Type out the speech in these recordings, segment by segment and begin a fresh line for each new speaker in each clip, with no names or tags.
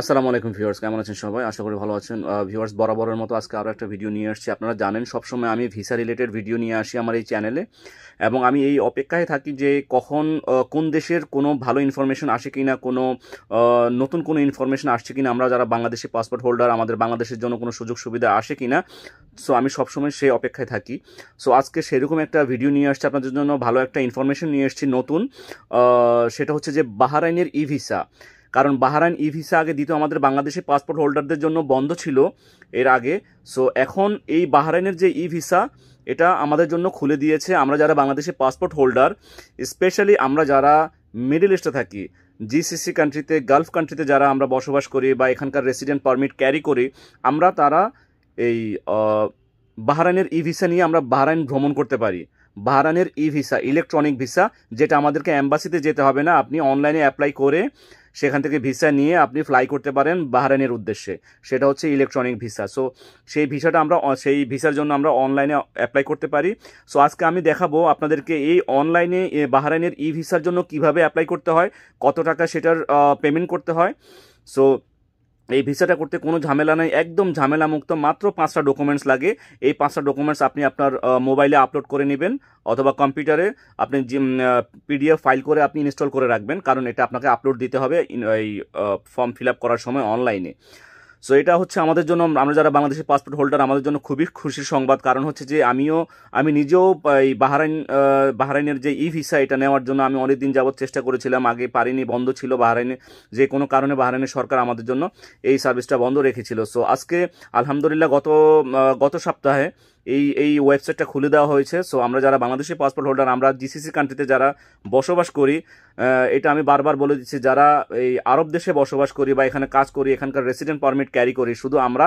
আসসালামু আলাইকুম ভিউয়ার্স কেমন আছেন সবাই আশা করি ভালো আছেন ভিউয়ার্স বরাবরের মতো আজকে আরও একটা ভিডিও নিয়ে আসছি আপনারা জানেন সবসময় আমি ভিসা রিলেটেড ভিডিও নিয়ে আসি আমার এই চ্যানেলে এবং আমি এই অপেক্ষায় থাকি যে কখন কোন দেশের কোনো ভালো ইনফরমেশন আসে কি না কোনো নতুন কোনো ইনফরমেশন আসছে কি না আমরা যারা বাংলাদেশি পাসপোর্ট হোল্ডার আমাদের বাংলাদেশের জন্য কোনো সুযোগ সুবিধা আসে কি না সো আমি সবসময় সেই অপেক্ষায় থাকি সো আজকে সেরকম একটা ভিডিও নিয়ে আসছি আপনাদের জন্য ভালো একটা ইনফরমেশন নিয়ে এসছি নতুন সেটা হচ্ছে যে বাহারাইনের ই ভিসা কারণ বাহারান ই ভিসা আগে দিত আমাদের বাংলাদেশে পাসপোর্ট হোল্ডারদের জন্য বন্ধ ছিল এর আগে সো এখন এই বাহারাইনের যে ই ভিসা এটা আমাদের জন্য খুলে দিয়েছে আমরা যারা বাংলাদেশে পাসপোর্ট হোল্ডার স্পেশালি আমরা যারা মিডিল ইস্টে থাকি জিসিসি কান্ট্রিতে গালফ কান্ট্রিতে যারা আমরা বসবাস করি বা এখানকার রেসিডেন্ট পারমিট ক্যারি করি আমরা তারা এই বাহারাইনের ই ভিসা নিয়ে আমরা বাহারাইন ভ্রমণ করতে পারি বাহারানের ই ভিসা ইলেকট্রনিক ভিসা যেটা আমাদেরকে অ্যাম্বাসিতে যেতে হবে না আপনি অনলাইনে অ্যাপ্লাই করে সেখান থেকে ভিসা নিয়ে আপনি ফ্লাই করতে পারেন বাহারেনের উদ্দেশ্যে সেটা হচ্ছে ইলেকট্রনিক ভিসা সো সেই ভিসাটা আমরা সেই ভিসার জন্য আমরা অনলাইনে অ্যাপ্লাই করতে পারি সো আজকে আমি দেখাবো আপনাদেরকে এই অনলাইনে বাহারেনের ই ভিসার জন্য কিভাবে অ্যাপ্লাই করতে হয় কত টাকা সেটার পেমেন্ট করতে হয় সো এই ভিসাটা করতে কোনো ঝামেলা নেই একদম ঝামেলা মুক্ত মাত্র পাঁচটা ডকুমেন্টস লাগে এই পাঁচটা ডকুমেন্টস আপনি আপনার মোবাইলে আপলোড করে নেবেন অথবা কম্পিউটারে আপনি পিডিএফ ফাইল করে আপনি ইনস্টল করে রাখবেন কারণ এটা আপনাকে আপলোড দিতে হবে এই ফর্ম ফিল আপ করার সময় অনলাইনে সো এটা হচ্ছে আমাদের জন্য আমরা যারা বাংলাদেশের পাসপোর্ট হোল্ডার আমাদের জন্য খুবই খুশির সংবাদ কারণ হচ্ছে যে আমিও আমি নিজেও এই বাহারাইন বাহারাইনের যে ই ভিসা এটা নেওয়ার জন্য আমি অনেক দিন যাবৎ চেষ্টা করেছিলাম আগে পারিনি বন্ধ ছিল বাহারাইনে যে কোনো কারণে বাহারাইনের সরকার আমাদের জন্য এই সার্ভিসটা বন্ধ রেখেছিল সো আজকে আলহামদুলিল্লাহ গত গত সপ্তাহে এই এই ওয়েবসাইটটা খুলে দেওয়া হয়েছে সো আমরা যারা বাংলাদেশি পাসপোর্ট হোল্ডার আমরা জিসিসি কান্ট্রিতে যারা বসবাস করি এটা আমি বারবার বলে দিচ্ছি যারা এই আরব দেশে বসবাস করি বা এখানে কাজ করি এখানকার রেসিডেন্ট পারমিট ক্যারি করি শুধু আমরা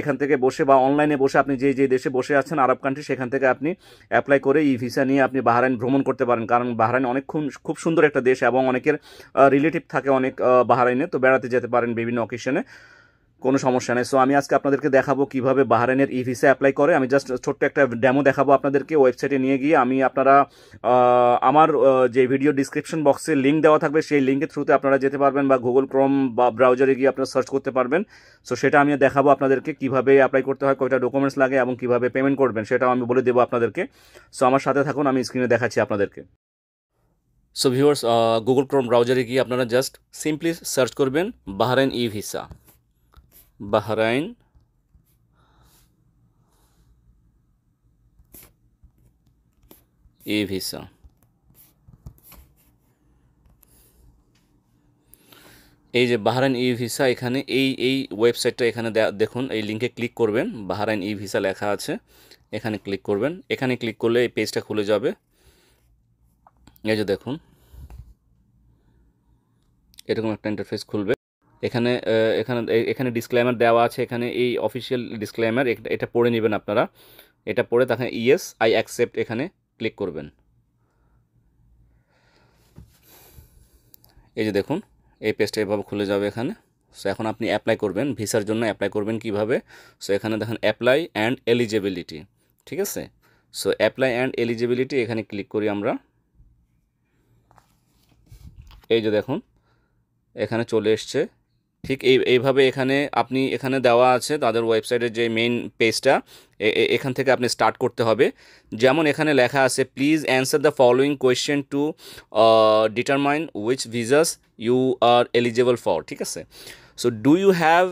এখান থেকে বসে বা অনলাইনে বসে আপনি যে যে দেশে বসে আছেন আরব কান্ট্রি সেখান থেকে আপনি অ্যাপ্লাই করে ই ভিসা নিয়ে আপনি বাহারাইন ভ্রমণ করতে পারেন কারণ বাহারাইন অনেক খুব সুন্দর একটা দেশ এবং অনেকের রিলেটিভ থাকে অনেক বাহারাইনে তো বেড়াতে যেতে পারেন বিভিন্ন অকেশনে কোনো সমস্যা নেই সো আমি আজকে আপনাদেরকে দেখাবো কিভাবে বাহারেনের ই ভিসা অ্যাপ্লাই করে আমি জাস্ট ছোট্ট একটা ডেমো দেখাবো আপনাদেরকে ওয়েবসাইটে নিয়ে গিয়ে আমি আপনারা আমার যে ভিডিও ডিসক্রিপশন বক্সে লিঙ্ক দেওয়া থাকবে সেই লিঙ্কের থ্রুতে আপনারা যেতে পারবেন বা গুগল ক্রোম বা ব্রাউজারে গিয়ে আপনারা সার্চ করতে পারবেন সো সেটা আমি দেখাবো আপনাদেরকে কিভাবে অ্যাপ্লাই করতে হয় কয়টা ডকুমেন্টস লাগে এবং কিভাবে পেমেন্ট করবেন সেটাও আমি বলে দেবো আপনাদেরকে সো আমার সাথে থাকুন আমি স্ক্রিনে দেখাচ্ছি আপনাদেরকে সো ভিউয়ার্স গুগল ক্রোম ব্রাউজারে গিয়ে আপনারা জাস্ট সিম্পলি সার্চ করবেন Bahrain e visa Bahrain e visa এই যে বাহারাইন ই ভিসা এখানে এই এই ওয়েবসাইটটা এখানে দেখুন এই লিঙ্কে ক্লিক করবেন বাহারাইন ই ভিসা লেখা আছে এখানে ক্লিক করবেন এখানে ক্লিক করলে এই পেজটা খুলে যাবে এই যে দেখুন এরকম একটা ইন্টারফেস খুলবে এখানে এখানে এখানে ডিসক্লেমার দেওয়া আছে এখানে এই অফিসিয়াল ডিসক্লেমার এটা পড়ে নেবেন আপনারা এটা পড়ে তাকে ইয়েস আই অ্যাকসেপ্ট এখানে ক্লিক করবেন এই যে দেখুন এই পেজটা এভাবে খুলে যাবে এখানে সো এখন আপনি অ্যাপ্লাই করবেন ভিসার জন্য অ্যাপ্লাই করবেন কিভাবে সো এখানে দেখেন অ্যাপ্লাই অ্যান্ড এলিজিবিলিটি ঠিক আছে সো অ্যাপ্লাই অ্যান্ড এলিজিবিলিটি এখানে ক্লিক করি আমরা এই যে দেখুন এখানে চলে এসছে ঠিক এই এইভাবে এখানে আপনি এখানে দেওয়া আছে তাদের ওয়েবসাইটের যে মেইন পেজটা এখান থেকে আপনি স্টার্ট করতে হবে যেমন এখানে লেখা আছে please answer the following question to determine which visas you are eligible for ঠিক আছে so do you have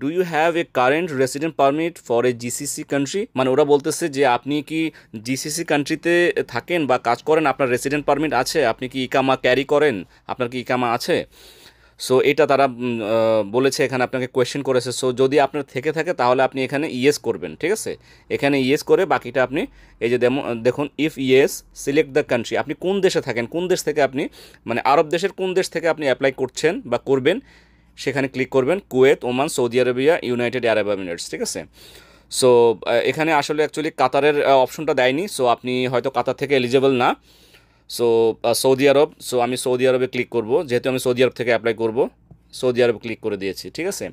do you have a current resident permit for a GCC country মানে ওরা বলতেছে যে আপনি কি জিসিসি কান্ট্রিতে থাকেন বা কাজ করেন আপনার রেসিডেন্ট পারমিট আছে আপনি কি ইকামা ক্যারি করেন আপনার কি ইকামা আছে সো এটা তারা বলেছে এখানে আপনাকে কোয়েশ্চেন করেছে সো যদি আপনার থেকে থাকে তাহলে আপনি এখানে ইয়েস করবেন ঠিক আছে এখানে ইয়েস করে বাকিটা আপনি এই যে দেখুন if yes select the country আপনি কোন দেশে থাকেন কোন দেশ থেকে আপনি মানে আরব দেশের কোন দেশ থেকে আপনি অ্যাপ্লাই করছেন বা করবেন সেখানে ক্লিক করবেন Kuwait Oman Saudi Arabia United Arab Emirates ঠিক আছে সো এখানে আসলে অ্যাকচুয়ালি কাতারের অপশনটা দেয়নি সো আপনি হয়তো কাতার থেকে এলিজেবল না সো সৌদি আরব সো আমি সৌদি আরবে ক্লিক করব যেহেতু আমি সৌদি আরব থেকে অ্যাপ্লাই করব সৌদি আরব ক্লিক করে দিয়েছি ঠিক আছে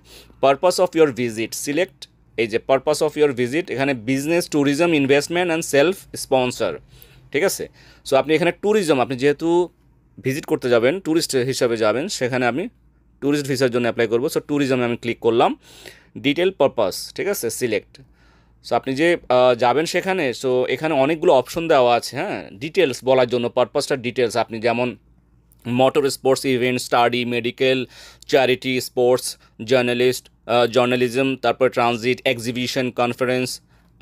purpose of your visit select এই যে পারপাস অফ ইয়োর ভিজিট এখানে business tourism investment and self sponsor ঠিক আছে সো আপনি এখানে ট্যুরিজম আপনি যেহেতু ভিজিট করতে যাবেন ট্যুরিস্ট হিসাবে যাবেন সেখানে আমি ট্যুরিস্ট ভিসার জন্য অ্যাপ্লাই করবো সো ট্যুরিজমে আমি ক্লিক করলাম ডিটেল পারপাস ঠিক আছে সিলেক্ট সো আপনি যে যাবেন সেখানে সো এখানে অনেকগুলো অপশন দেওয়া আছে হ্যাঁ ডিটেলস বলার জন্য পারপাসটা ডিটেলস আপনি যেমন motor sports event study medical charity sports journalist journalism তারপর transit exhibition conference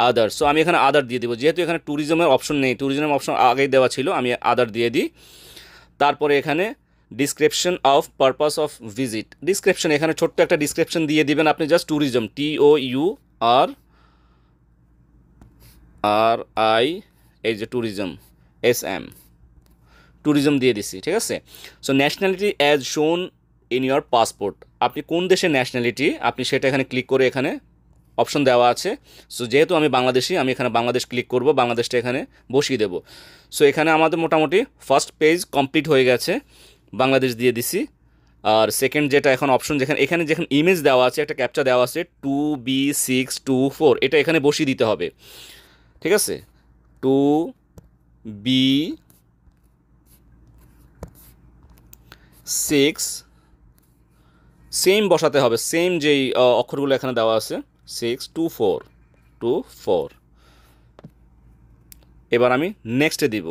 other so আমি এখানে আদার দিয়ে দেবো যেহেতু এখানে ট্যুরিজমের অপশন নেই ট্যুরিজমের অপশন আগেই দেওয়া ছিল আমি আদার দিয়ে দিই তারপরে এখানে description of purpose of visit description এখানে ছোট্ট একটা ডিসক্রিপশন দিয়ে দিবেন আপনি just tourism T O U R R I এই যে ট্যুরিজম এস এম ট্যুরিজম দিয়ে দিছি ঠিক আছে so nationality as shown in your passport আপনি কোন দেশের ন্যাশনালিটি আপনি সেটা এখানে ক্লিক করে এখানে অপশন দেওয়া আছে সো যেহেতু আমি বাংলাদেশি আমি এখানে বাংলাদেশ ক্লিক করব বাংলাদেশটা এখানে বসিয়ে দেব সো এখানে আমাদের মোটামুটি ফার্স্ট পেজ কমপ্লিট হয়ে গেছে বাংলাদেশ দিয়ে দিছি আর সেকেন্ড যেটা এখন অপশন যেখানে এখানে যেখানে ইমেজ দেওয়া আছে একটা ক্যাপচা দেওয়া আছে two B six two four এটা এখানে বসিয়ে দিতে হবে ঠিক আছে টু বি সিক্স সেম বসাতে হবে সেম যেই অক্ষরগুলো এখানে দেওয়া আছে six two four two four এবার আমি নেক্সটে দিব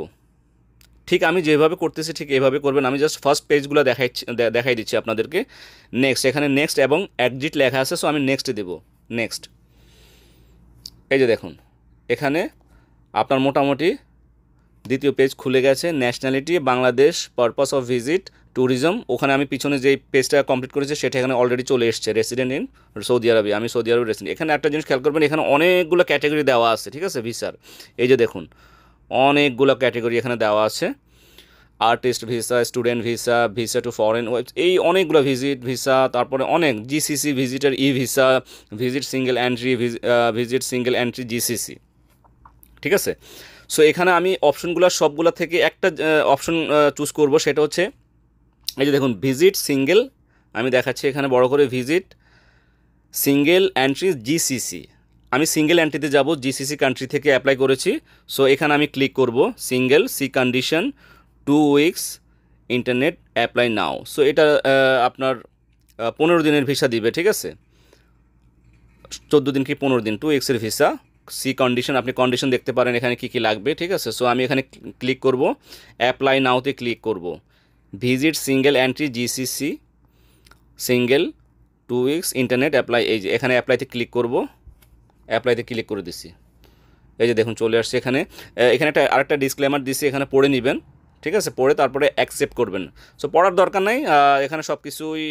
ঠিক আমি যেভাবে করতেছি ঠিক এভাবে করবেন আমি জাস্ট ফার্স্ট পেজগুলো দেখাই দেখাই দিচ্ছি আপনাদেরকে নেক্সট এখানে নেক্সট এবং অ্যাডজিট লেখা আছে সো আমি নেক্সটে দেব নেক্সট এই যে দেখুন এখানে আপনার মোটামুটি দ্বিতীয় পেজ খুলে গেছে nationality Bangladesh purpose of visit tourism ওখানে আমি পিছনে যেই পেজটা কমপ্লিট করেছি সেটা এখানে অলরেডি চলে এসছে রেসিডেন্ট ইন সৌদি আরবি আমি সৌদি আরবি রেসিডেন্ট এখানে একটা জিনিস খেয়াল করবেন এখানে অনেকগুলো ক্যাটাগরি দেওয়া আছে ঠিক আছে ভিসার এই যে দেখুন অনেকগুলো ক্যাটাগরি এখানে দেওয়া আছে artist visa student visa visa to foreign এই অনেকগুলো ভিজিট ভিসা তারপরে অনেক GCC visitor e visa visit single entry visit single entry GCC ঠিক আছে সো এখানে আমি অপশনগুলো সবগুলো থেকে একটা অপশন চুজ করব সেটা হচ্ছে এই যে দেখুন ভিজিট সিঙ্গেল আমি দেখাচ্ছি এখানে বড় করে ভিজিট সিঙ্গেল এন্ট্রি জিসিসি আমি সিঙ্গেল এন্ট্রিতে যাব জিসিসি কান্ট্রি থেকে অ্যাপ্লাই করেছি সো এখানে আমি ক্লিক করব single see condition two weeks internet apply now so এটা আপনার পনেরো দিনের ভিসা দিবে ঠিক আছে চোদ্দো দিন কি পনেরো দিন টু এক্সের ভিসা সি কন্ডিশন আপনি কন্ডিশন দেখতে পারেন এখানে কি কি লাগবে ঠিক আছে সো আমি এখানে ক্লিক করব অ্যাপ্লাই নাওতে ক্লিক করব visit single entry GCC single two weeks internet apply এই যে এখানে অ্যাপ্লাইতে ক্লিক করব অ্যাপ্লাইতে ক্লিক করে দিছি এই যে দেখুন চলে আসছে এখানে এখানে একটা আরেকটা ডিসক্লেমার দিছি এখানে পড়ে নেবেন ঠিক আছে পড়ে তারপরে অ্যাকসেপ্ট করবেন সো পড়ার দরকার নাই এখানে সব কিছুই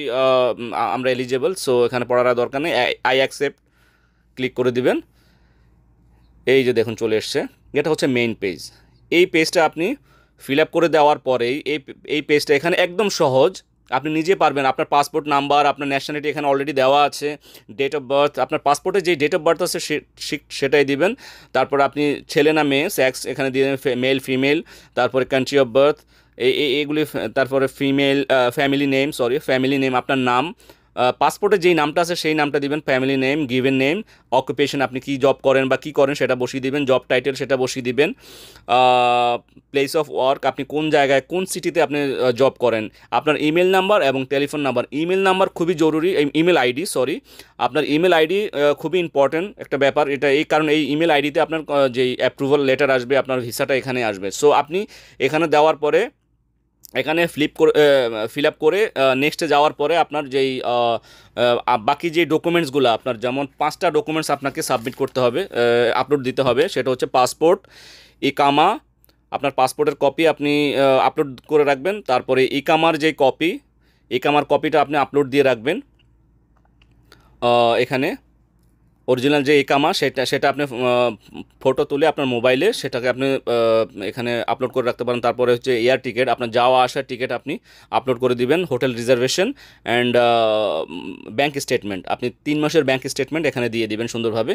আমরা এলিজেবল সো এখানে পড়ার দরকার নেই আই অ্যাকসেপ্ট ক্লিক করে দিবেন এই যে দেখুন চলে এসছে এটা হচ্ছে মেইন পেজ এই পেজটা আপনি ফিল আপ করে দেওয়ার পরেই এই এই পেজটা এখানে একদম সহজ আপনি নিজে পারবেন আপনার পাসপোর্ট নাম্বার আপনার ন্যাশনালিটি এখানে অলরেডি দেওয়া আছে ডেট অফ বার্থ আপনার পাসপোর্টে যে ডেট অফ বার্থ আছে সেটাই দিবেন তারপর আপনি ছেলে না মেয়ে স্যাক্স এখানে দিয়ে দেবেন মেল ফিমেল তারপরে কান্ট্রি অফ বার্থ এই এইগুলি তারপরে female family name sorry family name আপনার নাম পাসপোর্টে যেই নামটা আছে সেই নামটা দিবেন family name given name occupation আপনি কি জব করেন বা কি করেন সেটা বসিয়ে দিবেন জব টাইটেল সেটা বসিয়ে দিবেন প্লেস অফ ওয়ার্ক আপনি কোন জায়গায় কোন সিটিতে আপনি জব করেন আপনার ইমেল নাম্বার এবং টেলিফোন নাম্বার ইমেল নাম্বার খুবই জরুরি ইমেল আইডি সরি আপনার ইমেল আইডি খুবই ইম্পর্ট্যান্ট একটা ব্যাপার এটা এই কারণে এই ইমেল আইডিতে আপনার যেই অ্যাপ্রুভাল লেটার আসবে আপনার ভিসাটা এখানে আসবে সো আপনি এখানে দেওয়ার পরে এখানে ফ্লিপ করে ফিল আপ করে নেক্সটে যাওয়ার পরে আপনার যেই বাকি যে ডকুমেন্টসগুলো আপনার যেমন পাঁচটা ডকুমেন্টস আপনাকে সাবমিট করতে হবে আপলোড দিতে হবে সেটা হচ্ছে পাসপোর্ট ইকামা আপনার পাসপোর্টের কপি আপনি আপলোড করে রাখবেন তারপরে ইকামার যে কপি ইকামার কপিটা আপনি আপলোড দিয়ে রাখবেন এখানে অরিজিনাল যে একামা সেটা সেটা আপনি ফটো তুলে আপনার মোবাইলে সেটাকে আপনি এখানে আপলোড করে রাখতে পারেন তারপরে হচ্ছে এয়ার টিকিট আপনার যাওয়া আসার টিকিট আপনি আপলোড করে দিবেন hotel reservation and bank statement আপনি তিন মাসের ব্যাঙ্ক স্টেটমেন্ট এখানে দিয়ে দিবেন সুন্দরভাবে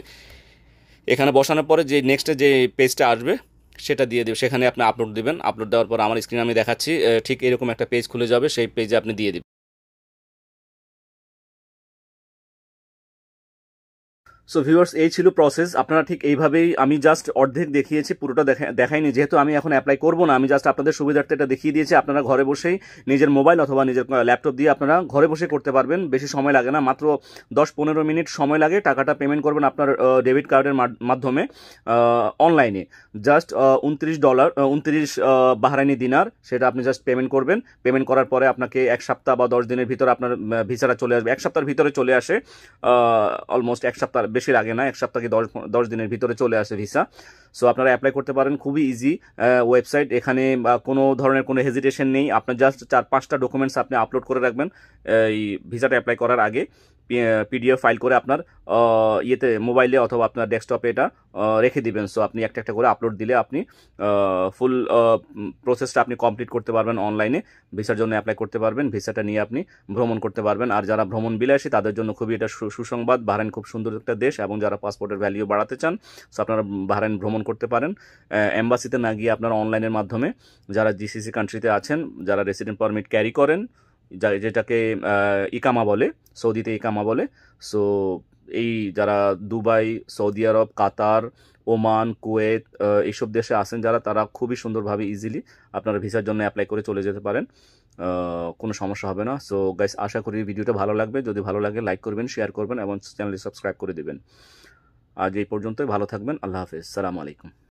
এখানে বসানোর পরে যে নেক্সটে যে পেজটা আসবে সেটা দিয়ে দেবে সেখানে আপনি আপলোড দেবেন আপলোড দেওয়ার পর আমার স্ক্রিনে আমি দেখাচ্ছি ঠিক এরকম একটা পেজ খুলে যাবে সেই পেজে আপনি দিয়ে দেবেন সো ভিউয়ার্স এই ছিল প্রসেস আপনারা ঠিক এইভাবেই আমি জাস্ট অর্ধেক দেখিয়েছি পুরোটা দেখাইনি যেহেতু আমি এখন অ্যাপ্লাই করব না আমি জাস্ট আপনাদের সুবিধার্থে এটা দেখিয়ে দিয়েছি আপনারা ঘরে বসেই নিজের মোবাইল অথবা নিজের ল্যাপটপ দিয়ে আপনারা ঘরে বসে করতে পারবেন বেশি সময় লাগে না মাত্র দশ পনেরো মিনিট সময় লাগে টাকাটা পেমেন্ট করবেন আপনার ডেবিট কার্ডের মাধ্যমে অনলাইনে জাস্ট উনত্রিশ ডলার উনত্রিশ বাহারাইনি দিনার সেটা আপনি জাস্ট পেমেন্ট করবেন পেমেন্ট করার পরে আপনাকে এক সপ্তাহ বা দশ দিনের ভিতরে আপনার ভিসাটা চলে আসবে এক সপ্তাহের ভিতরে চলে আসে অলমোস্ট এক সপ্তাহ বেশি লাগে না এক সপ্তাহে দশ দশ দিনের ভিতরে চলে আসে ভিসা সো আপনারা অ্যাপ্লাই করতে পারেন খুবই ইজি ওয়েবসাইট এখানে কোনো ধরনের কোনো হেজিটেশন নেই আপনার জাস্ট চার পাঁচটা ডকুমেন্টস আপনি আপলোড করে রাখবেন এই ভিসাটা অ্যাপ্লাই করার আগে পিডিএফ ফাইল করে আপনার ইয়েতে মোবাইলে অথবা আপনার ডেস্কটপে এটা রেখে দিবেন সো আপনি একটা একটা করে আপলোড দিলে আপনি ফুল প্রসেসটা আপনি কমপ্লিট করতে পারবেন অনলাইনে ভিসার জন্য অ্যাপ্লাই করতে পারবেন ভিসাটা নিয়ে আপনি ভ্রমণ করতে পারবেন আর যারা ভ্রমণ বিলাসী তাদের জন্য খুবই এটা সুসংবাদ বাহারেন খুব সুন্দর একটা দেশ এবং যারা পাসপোর্টের ভ্যালিউ বাড়াতে চান সো আপনারা বাহারেন ভ্রমণ করতে পারেন এম্বাসিতে না গিয়ে আপনারা অনলাইনের মাধ্যমে যারা জিসিসি কান্ট্রিতে আছেন যারা রেসিডেন্ট পারমিট ক্যারি করেন যেটাকে ইকামা বলে সৌদিতে ইকামা বলে সো এই যারা Dubai Saudi Arab Qatar Oman Kuwait এইসব দেশে আসেন যারা তারা খুবই সুন্দরভাবে ইজিলি আপনারা ভিসার জন্য অ্যাপ্লাই করে চলে যেতে পারেন কোনো সমস্যা হবে না সো গাইস আশা করি ভিডিওটা ভালো লাগবে যদি ভালো লাগে লাইক করবেন শেয়ার করবেন এবং চ্যানেলটি সাবস্ক্রাইব করে দেবেন आगे पर्यंत तक ভালো থাকবেন আল্লাহ হাফেজ আসসালামু আলাইকুম